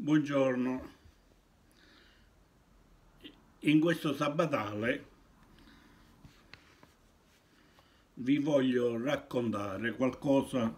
Buongiorno, in questo sabbatale vi voglio raccontare qualcosa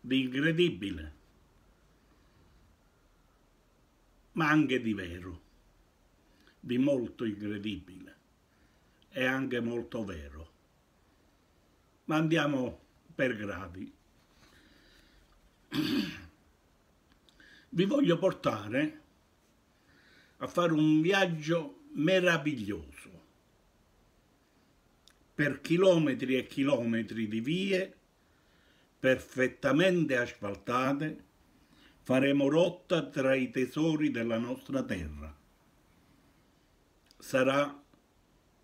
di incredibile, ma anche di vero, di molto incredibile e anche molto vero. Ma andiamo per gradi. vi voglio portare a fare un viaggio meraviglioso per chilometri e chilometri di vie perfettamente asfaltate faremo rotta tra i tesori della nostra terra. Sarà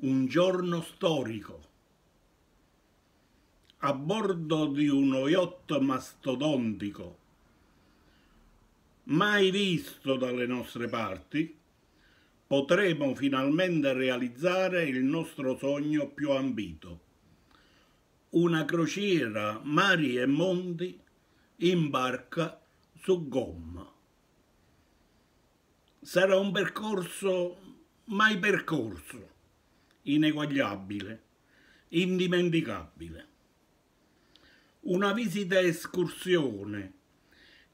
un giorno storico. A bordo di uno yacht mastodontico mai visto dalle nostre parti, potremo finalmente realizzare il nostro sogno più ambito. Una crociera mari e monti in barca su gomma. Sarà un percorso mai percorso, ineguagliabile, indimenticabile. Una visita escursione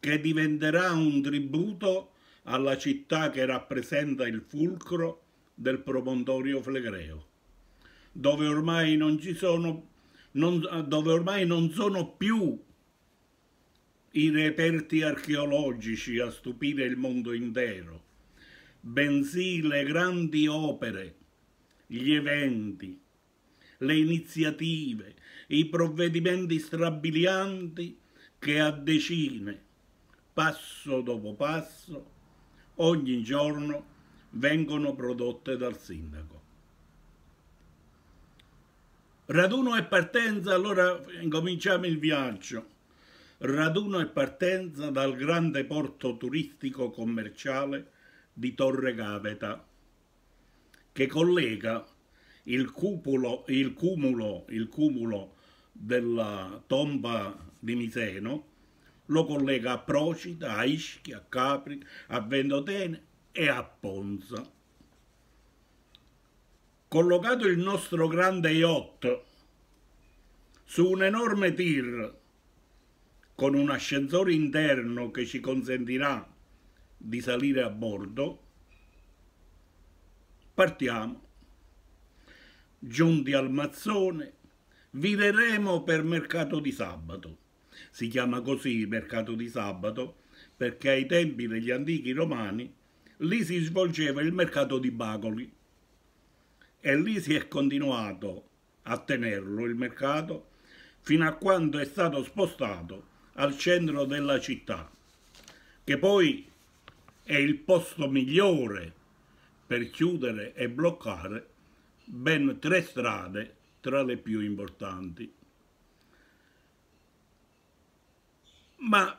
che diventerà un tributo alla città che rappresenta il fulcro del promontorio flegreo, dove ormai non, sono, non, eh, dove ormai non sono più i reperti archeologici a stupire il mondo intero, bensì le grandi opere, gli eventi, le iniziative, i provvedimenti strabilianti che a decine, passo dopo passo, ogni giorno vengono prodotte dal sindaco. Raduno e partenza, allora incominciamo il viaggio. Raduno e partenza dal grande porto turistico commerciale di Torre Gaveta, che collega il, cupulo, il, cumulo, il cumulo della tomba di Miseno lo collega a Procida, a Ischia, a Capri, a Ventotene e a Ponza. Collocato il nostro grande yacht su un enorme tir con un ascensore interno che ci consentirà di salire a bordo, partiamo. Giunti al Mazzone, vireremo per mercato di sabato si chiama così il mercato di sabato perché ai tempi degli antichi romani lì si svolgeva il mercato di Bacoli e lì si è continuato a tenerlo il mercato fino a quando è stato spostato al centro della città, che poi è il posto migliore per chiudere e bloccare ben tre strade tra le più importanti. ma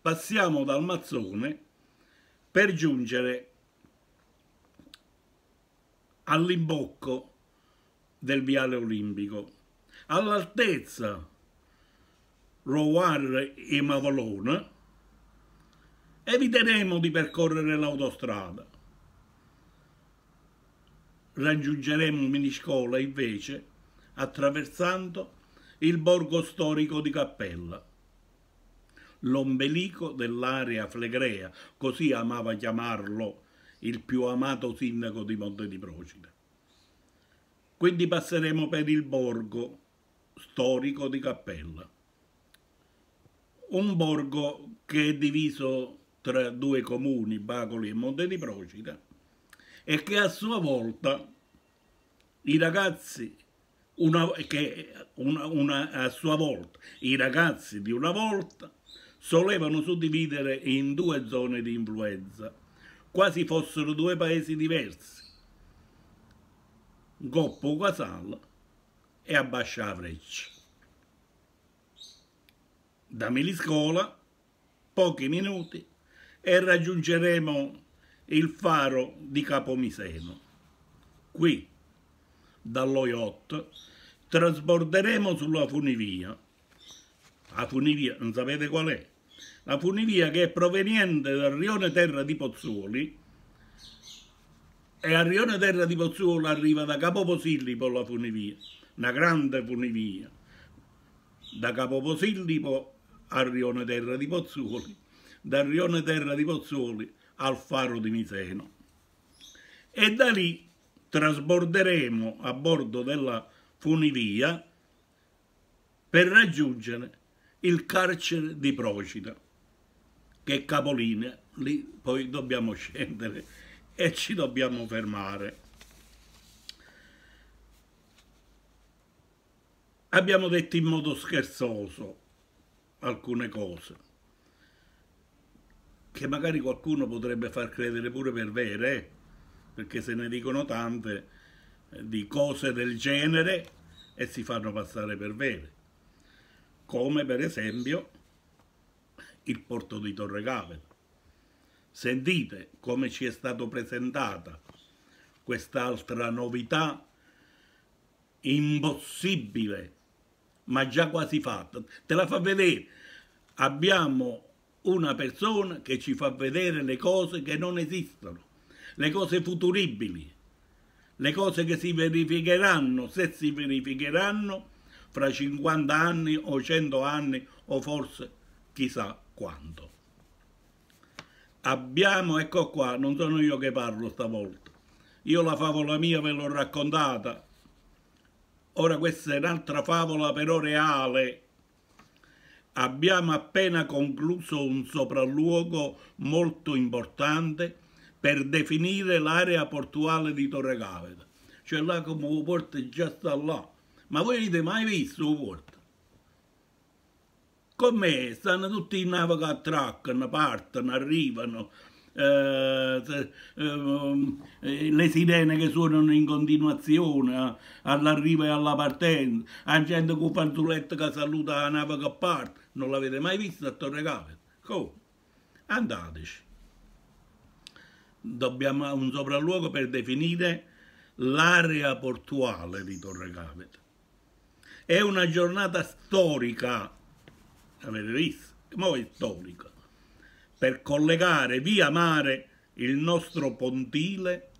passiamo dal mazzone per giungere all'imbocco del viale olimpico, all'altezza Roar e Mavolone, eviteremo di percorrere l'autostrada. Raggiungeremo Miniscola invece attraversando il borgo storico di Cappella l'ombelico dell'area flegrea, così amava chiamarlo il più amato sindaco di Monte di Procida. Quindi passeremo per il borgo storico di Cappella. Un borgo che è diviso tra due comuni, Bacoli e Monte di Procida, e che a sua volta i ragazzi una, che una, una, a sua volta i ragazzi di una volta solevano suddividere in due zone di influenza, quasi fossero due paesi diversi, Goppo Casal e Abbascia Freccia. Da Miliscola, pochi minuti, e raggiungeremo il faro di Capomiseno. Qui, dallo yacht, trasborderemo sulla funivia. La funivia, non sapete qual è? la funivia che è proveniente dal rione Terra di Pozzuoli e al rione Terra di Pozzuoli arriva da Capoposillipo la funivia, una grande funivia, da Capoposillipo al rione Terra di Pozzuoli, dal rione Terra di Pozzuoli al faro di Miseno. E da lì trasborderemo a bordo della funivia per raggiungere il carcere di Procida che capolinea, lì poi dobbiamo scendere e ci dobbiamo fermare. Abbiamo detto in modo scherzoso alcune cose che magari qualcuno potrebbe far credere pure per vere, eh, perché se ne dicono tante eh, di cose del genere e si fanno passare per vere, come per esempio il porto di Torre Capena. Sentite come ci è stata presentata quest'altra novità impossibile, ma già quasi fatta. Te la fa vedere. Abbiamo una persona che ci fa vedere le cose che non esistono, le cose futuribili, le cose che si verificheranno, se si verificheranno, fra 50 anni o 100 anni o forse chissà quando. Abbiamo, ecco qua, non sono io che parlo stavolta, io la favola mia ve l'ho raccontata, ora questa è un'altra favola però reale. Abbiamo appena concluso un sopralluogo molto importante per definire l'area portuale di Torre Caveda. Cioè là come Uporte già sta là. Ma voi avete mai visto Uporte? me stanno tutti i navi che attraccano, partono, arrivano, eh, eh, le sirene che suonano in continuazione eh, all'arrivo e alla partenza, la gente con panzuletto che saluta la nave che parte, non l'avete mai vista a Torre Capet? Come? Andateci. Dobbiamo un sopralluogo per definire l'area portuale di Torre Capet. È una giornata storica avete visto, mo è storica, per collegare via mare il nostro pontile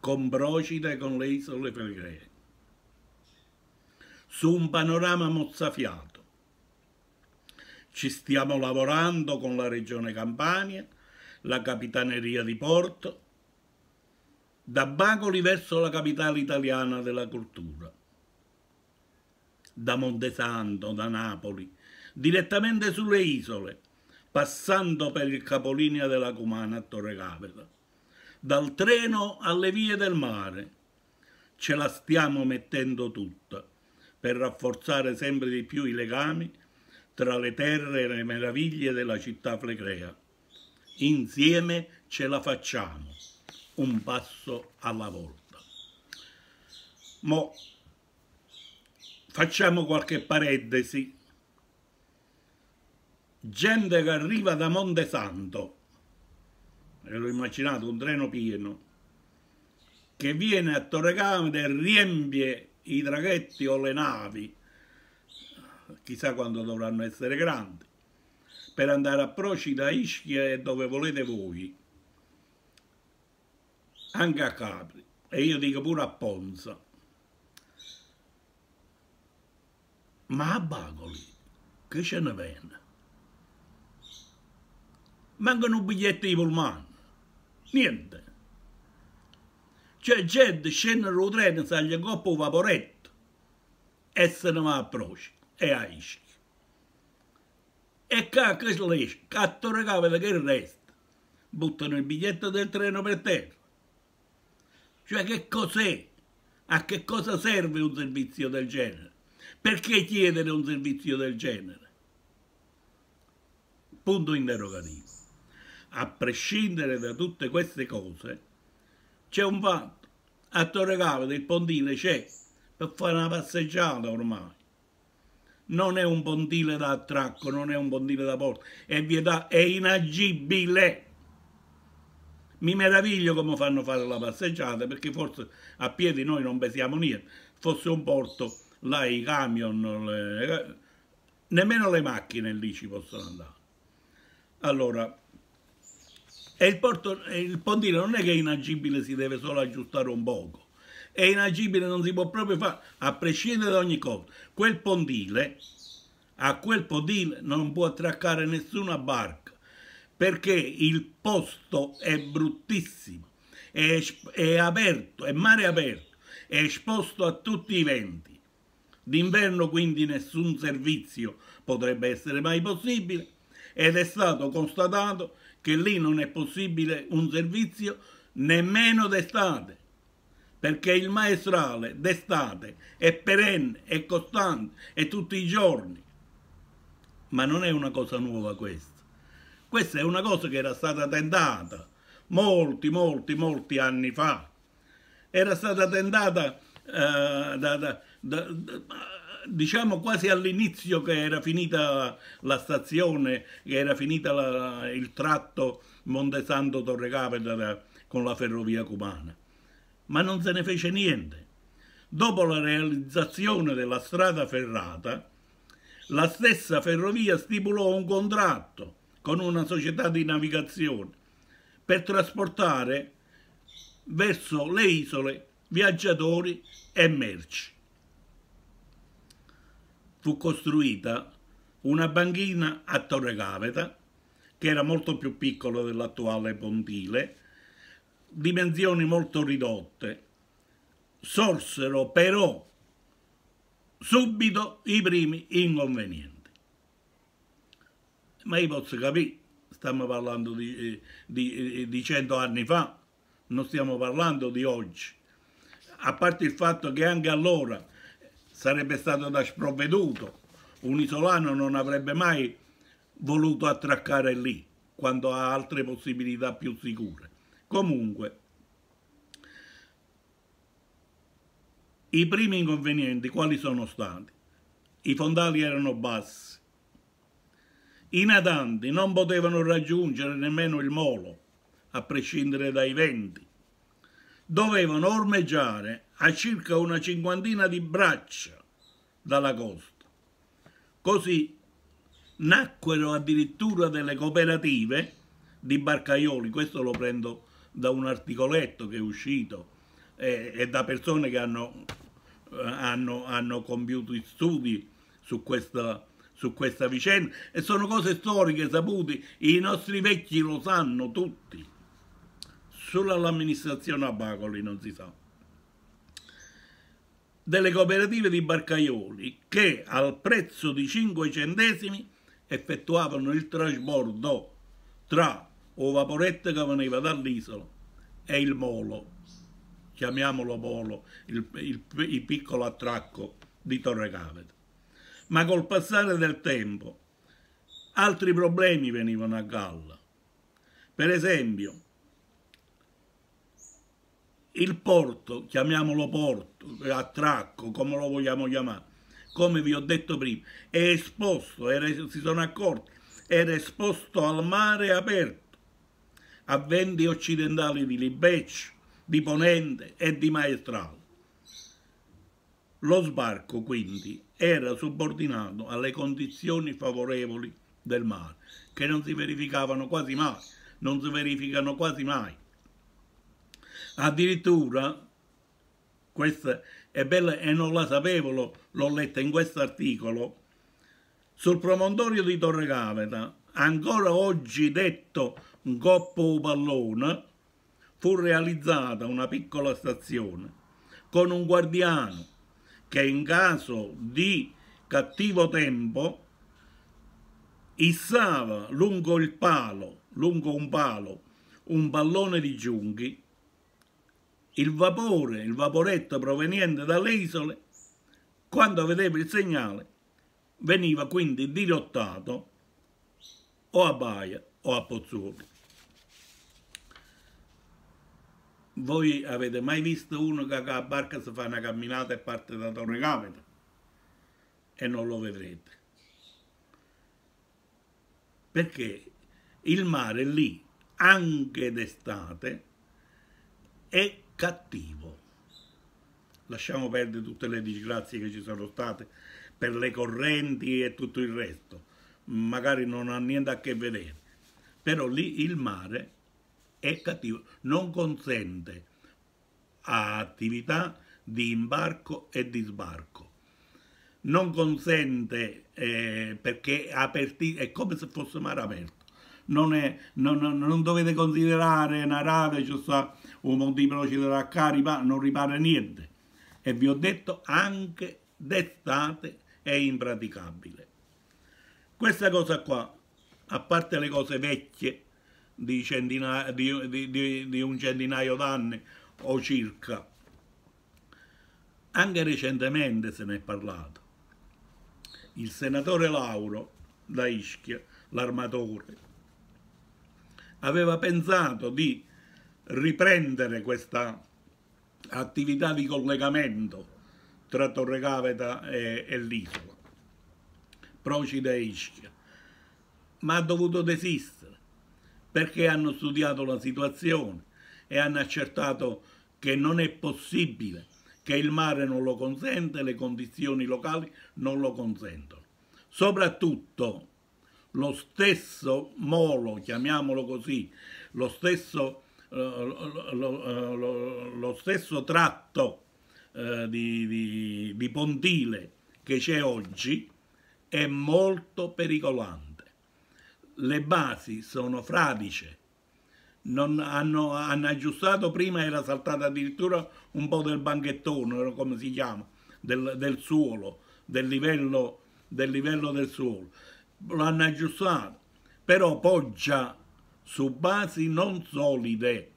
con Procida e con le isole Fegre, su un panorama mozzafiato. Ci stiamo lavorando con la Regione Campania, la Capitaneria di Porto, da Bagoli verso la capitale italiana della cultura, da Montesanto, da Napoli, direttamente sulle isole, passando per il capolinea della Cumana a Torre Capeta. Dal treno alle vie del mare ce la stiamo mettendo tutta per rafforzare sempre di più i legami tra le terre e le meraviglie della città flegrea. Insieme ce la facciamo, un passo alla volta. Mo' facciamo qualche parentesi gente che arriva da Monte Santo, e l'ho immaginato un treno pieno, che viene a Torrecamere e riempie i traghetti o le navi, chissà quando dovranno essere grandi, per andare a Procida, Ischia e dove volete voi, anche a Capri, e io dico pure a Ponza. Ma a Bagoli, che ce ne viene? mancano un biglietto di pullman, niente. Cioè gente scende lo treno, sale in coppa un vaporetto e se ne va a Proci e a Ischia. E qua che slesce, cattore capita che il resto. buttano il biglietto del treno per terra. Cioè che cos'è? A che cosa serve un servizio del genere? Perché chiedere un servizio del genere? Punto interrogativo a prescindere da tutte queste cose, c'è un fatto. A Torre Capita il pontile c'è per fare una passeggiata ormai. Non è un pontile da attracco, non è un pontile da porta, è vietato, è inagibile. Mi meraviglio come fanno fare la passeggiata perché forse a piedi noi non pesiamo niente. Fosse un porto, là i camion, le... Eh, nemmeno le macchine lì ci possono andare. Allora, e il, porto, il pontile non è che è inagibile, si deve solo aggiustare un poco. È inagibile, non si può proprio fare, a prescindere da ogni cosa. Quel pontile, a quel pontile non può attraccare nessuna barca, perché il posto è bruttissimo, è, è aperto, è mare aperto, è esposto a tutti i venti. D'inverno quindi nessun servizio potrebbe essere mai possibile ed è stato constatato che lì non è possibile un servizio nemmeno d'estate, perché il maestrale d'estate è perenne, è costante, è tutti i giorni. Ma non è una cosa nuova questa. Questa è una cosa che era stata tentata molti, molti, molti anni fa. Era stata tentata eh, da, da, da, diciamo quasi all'inizio che era finita la stazione, che era finita la, il tratto Montesanto-Torre Capeta con la ferrovia cubana. Ma non se ne fece niente. Dopo la realizzazione della strada ferrata, la stessa ferrovia stipulò un contratto con una società di navigazione per trasportare verso le isole viaggiatori e merci fu costruita una banchina a Torre Caveta, che era molto più piccola dell'attuale pontile, dimensioni molto ridotte. Sorsero però subito i primi inconvenienti. Ma io posso capire, stiamo parlando di, eh, di, eh, di cento anni fa, non stiamo parlando di oggi. A parte il fatto che anche allora sarebbe stato da sprovveduto. Un isolano non avrebbe mai voluto attraccare lì, quando ha altre possibilità più sicure. Comunque, i primi inconvenienti quali sono stati? I fondali erano bassi, i natanti non potevano raggiungere nemmeno il molo, a prescindere dai venti dovevano ormeggiare a circa una cinquantina di braccia dalla costa. Così nacquero addirittura delle cooperative di barcaioli, questo lo prendo da un articoletto che è uscito eh, e, da persone che hanno, eh, hanno, hanno compiuto studi su questa, su questa vicenda e sono cose storiche saputi, i nostri vecchi lo sanno tutti solo all'amministrazione a Bacoli non si sa, delle cooperative di barcaioli che al prezzo di 5 centesimi effettuavano il trasbordo tra o vaporetto che veniva dall'isola e il molo, chiamiamolo molo, il, il, il piccolo attracco di Torre Cavete. Ma col passare del tempo altri problemi venivano a galla. Per esempio, il porto, chiamiamolo porto, attracco, come lo vogliamo chiamare, come vi ho detto prima, è esposto, era, si sono accorti, era esposto al mare aperto, a venti occidentali di Libeccio, di Ponente e di Maestral. Lo sbarco, quindi, era subordinato alle condizioni favorevoli del mare, che non si verificavano quasi mai, non si verificano quasi mai Addirittura, questa è bella e non la sapevo, l'ho letta in questo articolo, sul promontorio di Torre Caveta, ancora oggi detto Goppo Pallone, fu realizzata una piccola stazione con un guardiano che in caso di cattivo tempo issava lungo il palo, lungo un palo, un pallone di giunghi il vapore, il vaporetto proveniente dalle isole, quando vedeva il segnale, veniva quindi dirottato o a Baia o a Pozzuoli. Voi avete mai visto uno che a barca si fa una camminata e parte da Torre Capita? E non lo vedrete. Perché il mare lì, anche d'estate, è cattivo. Lasciamo perdere tutte le disgrazie che ci sono state per le correnti e tutto il resto, magari non ha niente a che vedere, però lì il mare è cattivo, non consente attività di imbarco e di sbarco. Non consente eh, perché è, aperti, è come se fosse mare aperto. Non, è, non, non, dovete considerare una rave, ci cioè sta un Monteproci della Cariba non ripara niente e vi ho detto anche d'estate è impraticabile. Questa cosa qua, a parte le cose vecchie di, centinaio, di, di, di un centinaio d'anni o circa, anche recentemente se ne è parlato. Il senatore Lauro da Ischia, l'armatore, aveva pensato di riprendere questa attività di collegamento tra Torrecaveta e, e l'isola, Procida e Ischia, ma ha dovuto desistere perché hanno studiato la situazione e hanno accertato che non è possibile, che il mare non lo consente, le condizioni locali non lo consentono. Soprattutto lo stesso molo, chiamiamolo così, lo stesso molo, lo, lo, lo, stesso tratto eh, di, di, di pontile che c'è oggi è molto pericolante. Le basi sono fradice, hanno, hanno, aggiustato prima era saltata addirittura un po' del banchettone come si chiama del, del suolo del livello, del livello del suolo l'hanno aggiustato però poggia su basi non solide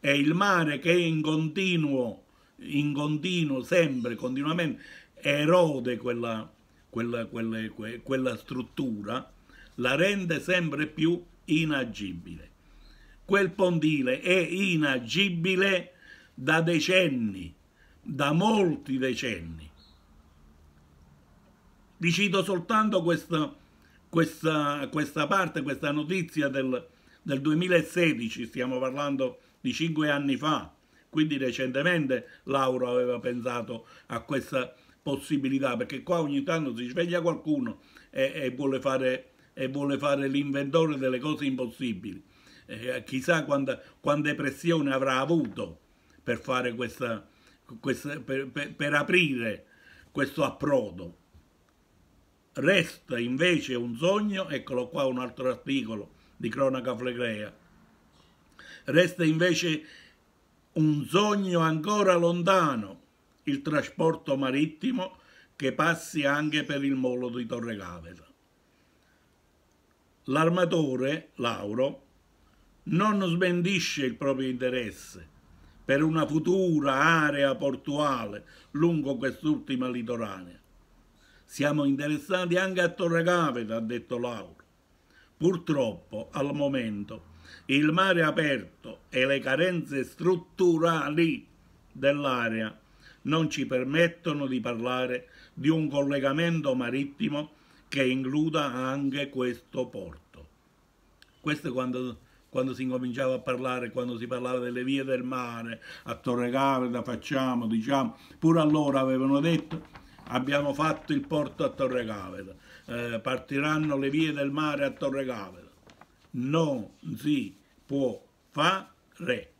e il mare che in continuo, in continuo sempre, continuamente erode quella, quella, quella, quella struttura, la rende sempre più inagibile. Quel pontile è inagibile da decenni, da molti decenni. Vi cito soltanto questa, questa, questa parte, questa notizia del, del 2016, stiamo parlando di cinque anni fa, quindi recentemente Lauro aveva pensato a questa possibilità, perché qua ogni tanto si sveglia qualcuno e, e vuole fare, fare l'inventore delle cose impossibili. Eh, chissà quanta, quanta pressione avrà avuto per fare questa, questa per, per, per aprire questo approdo. Resta invece un sogno, eccolo qua un altro articolo di cronaca flegrea. Resta invece un sogno ancora lontano, il trasporto marittimo che passi anche per il molo di Torre Torregaveta. L'armatore, Lauro, non smentisce il proprio interesse per una futura area portuale lungo quest'ultima litoranea. Siamo interessati anche a Torre Torregaveta, ha detto Lauro, Purtroppo al momento il mare aperto e le carenze strutturali dell'area non ci permettono di parlare di un collegamento marittimo che includa anche questo porto. Questo è quando, quando si incominciava a parlare, quando si parlava delle vie del mare, a Torre Garda facciamo, diciamo, pure allora avevano detto abbiamo fatto il porto a Torre eh, partiranno le vie del mare a Torre Gavela. Non si può fare,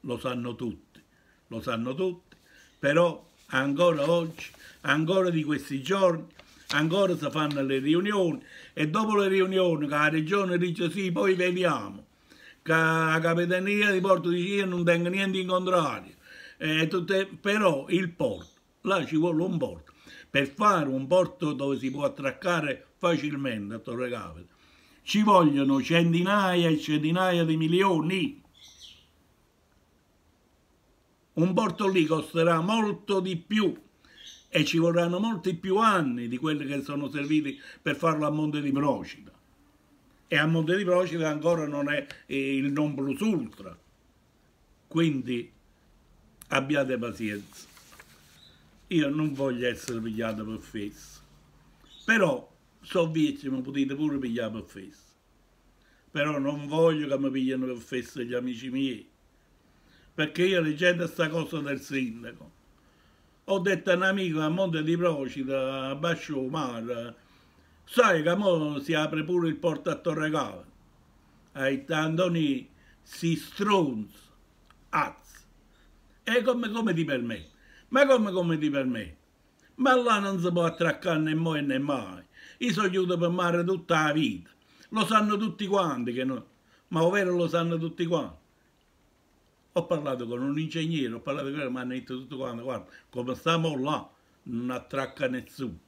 lo sanno tutti, lo sanno tutti, però ancora oggi, ancora di questi giorni, ancora si fanno le riunioni e dopo le riunioni la regione dice sì, poi vediamo, che la capitania di Porto di Cia non tenga niente in contrario, eh, tutte, però il porto, là ci vuole un porto, per fare un porto dove si può attraccare facilmente a Torre Capete ci vogliono centinaia e centinaia di milioni. Un porto lì costerà molto di più e ci vorranno molti più anni di quelli che sono serviti per farlo a Monte di Procida. E a Monte di Procida ancora non è eh, il non plus ultra. Quindi abbiate pazienza io non voglio essere pigliato per fesso. Però so vice, mi potete pure pigliare per fesso. Però non voglio che mi pigliano per fesso gli amici miei. Perché io leggendo questa cosa del sindaco, ho detto a un amico a Monte di Procita, a Bascio Mare, sai che mo si apre pure il porto a Torre Cava. E Antoni si stronzo, azzo. E come, come ti permetti? Ma come commetti per me? Ma là non si può attraccare né mai né mai. Io sono chiuso per mare tutta la vita. Lo sanno tutti quanti che non... Ma ovvero lo sanno tutti quanti. Ho parlato con un ingegnere, ho parlato con lui, mi hanno detto tutto quanto, guarda, come stiamo là, non attracca nessuno.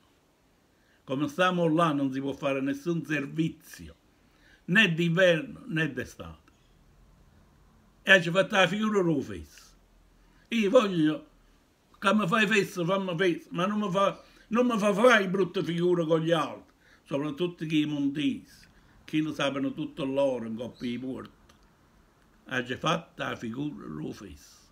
Come stiamo là non si può fare nessun servizio, né d'inverno né d'estate. E ci ho fatto la figura l'ho Io voglio che mi fai festa, fammi festa, ma non mi fa, non mi fa fare brutta figura con gli altri, soprattutto chi i montesi, che lo sapevano tutto loro in coppia di porta. Ha già fatta la figura, lo festa.